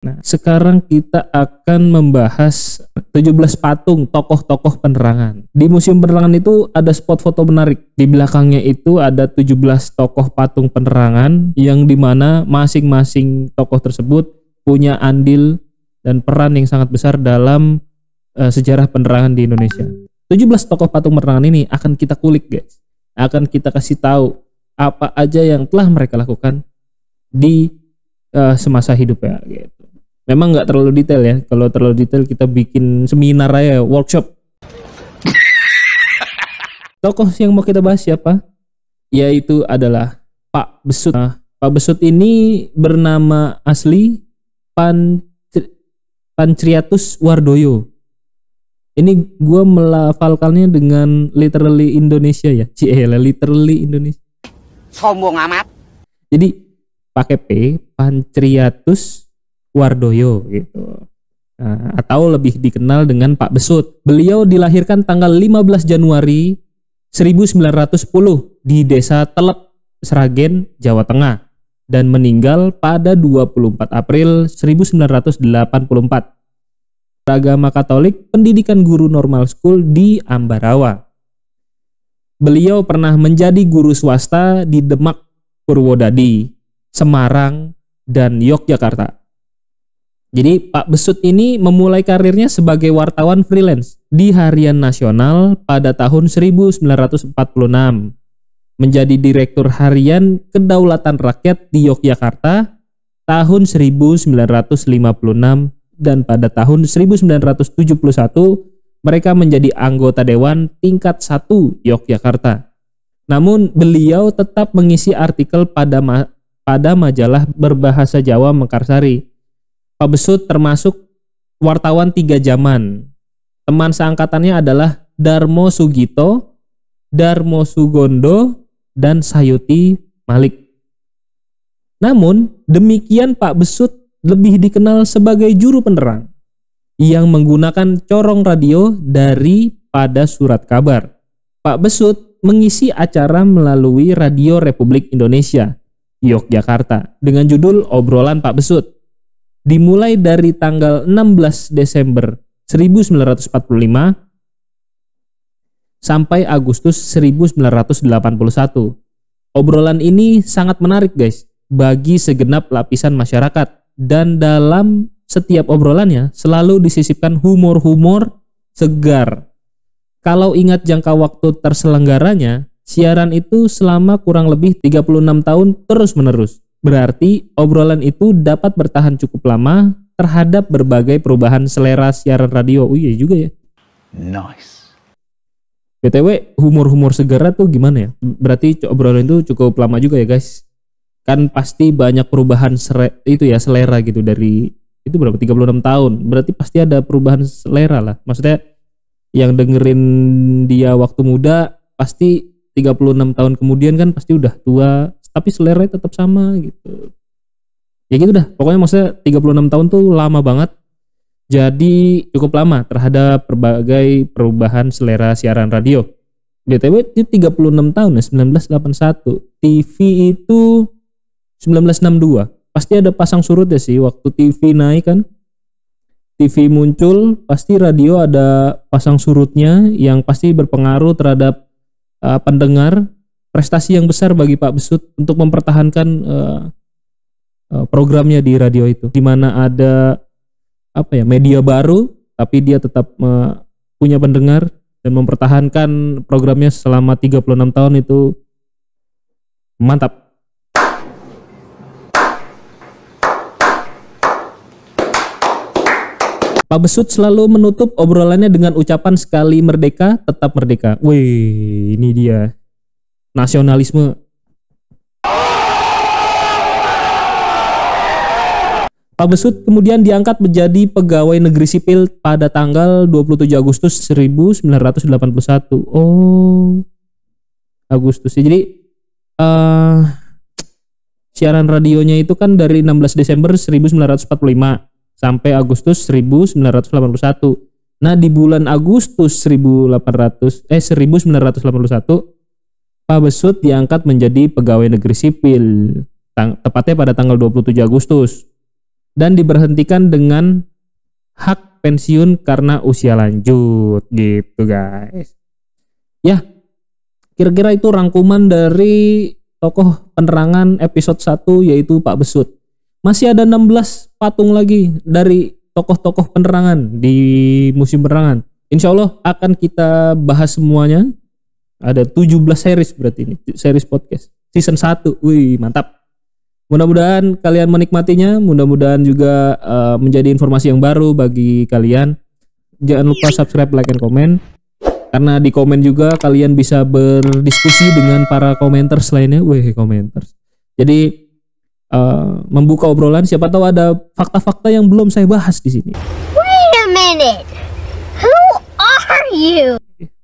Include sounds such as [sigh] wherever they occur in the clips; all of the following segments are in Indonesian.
Nah, sekarang kita akan membahas 17 patung tokoh-tokoh penerangan. Di Museum Penerangan itu ada spot foto menarik. Di belakangnya itu ada 17 tokoh patung penerangan yang dimana masing-masing tokoh tersebut punya andil dan peran yang sangat besar dalam uh, sejarah penerangan di Indonesia. 17 tokoh patung penerangan ini akan kita kulik, guys. Akan kita kasih tahu apa aja yang telah mereka lakukan di uh, semasa hidupnya gitu memang nggak terlalu detail ya kalau terlalu detail kita bikin seminar aja workshop [laughs] tokoh yang mau kita bahas siapa yaitu adalah Pak Besut nah, Pak Besut ini bernama asli Pan Pancriatus Wardoyo ini gue melafalkannya dengan literally Indonesia ya Cihela, literally Indonesia sombong amat jadi pakai P Pancriatus Wardoyo gitu. Nah, atau lebih dikenal dengan Pak Besut. Beliau dilahirkan tanggal 15 Januari 1910 di Desa Telep, Sragen, Jawa Tengah dan meninggal pada 24 April 1984. Agama Katolik, pendidikan guru normal school di Ambarawa. Beliau pernah menjadi guru swasta di Demak, Purwodadi, Semarang, dan Yogyakarta. Jadi Pak Besut ini memulai karirnya sebagai wartawan freelance di Harian Nasional pada tahun 1946. Menjadi direktur harian Kedaulatan Rakyat di Yogyakarta tahun 1956 dan pada tahun 1971 mereka menjadi anggota dewan tingkat 1 Yogyakarta. Namun beliau tetap mengisi artikel pada ma pada majalah berbahasa Jawa Mekarsari Pak Besut termasuk wartawan tiga zaman. Teman seangkatannya adalah Darmo Sugito, Darmo Sugondo, dan Sayuti Malik. Namun, demikian Pak Besut lebih dikenal sebagai juru penerang yang menggunakan corong radio daripada surat kabar. Pak Besut mengisi acara melalui Radio Republik Indonesia, Yogyakarta, dengan judul Obrolan Pak Besut dimulai dari tanggal 16 Desember 1945 sampai Agustus 1981. Obrolan ini sangat menarik guys bagi segenap lapisan masyarakat dan dalam setiap obrolannya selalu disisipkan humor-humor segar. Kalau ingat jangka waktu terselenggaranya, siaran itu selama kurang lebih 36 tahun terus-menerus Berarti obrolan itu dapat bertahan cukup lama terhadap berbagai perubahan selera siaran radio. Oh iya juga ya. Nice. BTW, humor-humor segera tuh gimana ya? Berarti obrolan itu cukup lama juga ya, guys. Kan pasti banyak perubahan sere, itu ya selera gitu dari itu berapa 36 tahun. Berarti pasti ada perubahan selera lah. Maksudnya yang dengerin dia waktu muda pasti 36 tahun kemudian kan pasti udah tua, tapi selera tetap sama gitu ya gitu dah pokoknya maksudnya 36 tahun tuh lama banget jadi cukup lama terhadap berbagai perubahan selera siaran radio BTW itu 36 tahun ya 1981 TV itu 1962 pasti ada pasang surut ya sih waktu TV naik kan TV muncul pasti radio ada pasang surutnya yang pasti berpengaruh terhadap uh, pendengar prestasi yang besar bagi Pak Besut untuk mempertahankan uh, programnya di radio itu di mana ada apa ya media baru tapi dia tetap uh, punya pendengar dan mempertahankan programnya selama 36 tahun itu mantap Pak Besut selalu menutup obrolannya dengan ucapan sekali merdeka, tetap merdeka. Wih, ini dia nasionalisme Pak Besut kemudian diangkat menjadi pegawai negeri sipil pada tanggal 27 Agustus 1981. Oh. Agustus. Ya. Jadi uh, siaran radionya itu kan dari 16 Desember 1945 sampai Agustus 1981. Nah, di bulan Agustus 1800 eh 1981 Pak Besut diangkat menjadi pegawai negeri sipil, tepatnya pada tanggal 27 Agustus, dan diberhentikan dengan hak pensiun karena usia lanjut gitu guys. Ya, kira-kira itu rangkuman dari tokoh penerangan episode 1 yaitu Pak Besut. Masih ada 16 patung lagi dari tokoh-tokoh penerangan di musim penerangan. Insya Allah akan kita bahas semuanya ada 17 series berarti ini, series podcast. Season 1. Wih, mantap. Mudah-mudahan kalian menikmatinya, mudah-mudahan juga uh, menjadi informasi yang baru bagi kalian. Jangan lupa subscribe, like, and comment. Karena di komen juga kalian bisa berdiskusi dengan para komenter lainnya. Wih, komenter Jadi uh, membuka obrolan, siapa tahu ada fakta-fakta yang belum saya bahas di sini. Wait a minute. Who are you?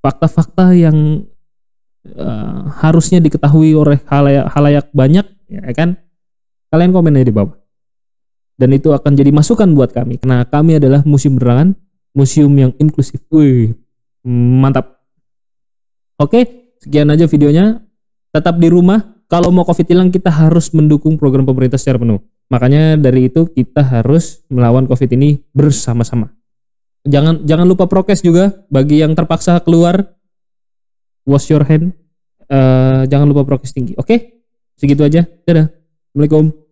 Fakta-fakta yang uh, harusnya diketahui oleh halayak, halayak banyak, ya kan? Kalian komen aja di bawah. Dan itu akan jadi masukan buat kami. Nah, kami adalah museum berangan, museum yang inklusif. Wih, mantap. Oke, sekian aja videonya. Tetap di rumah. Kalau mau COVID hilang, kita harus mendukung program pemerintah secara penuh. Makanya dari itu kita harus melawan COVID ini bersama-sama. Jangan jangan lupa prokes juga bagi yang terpaksa keluar wash your hand uh, jangan lupa prokes tinggi oke okay? segitu aja dadah assalamualaikum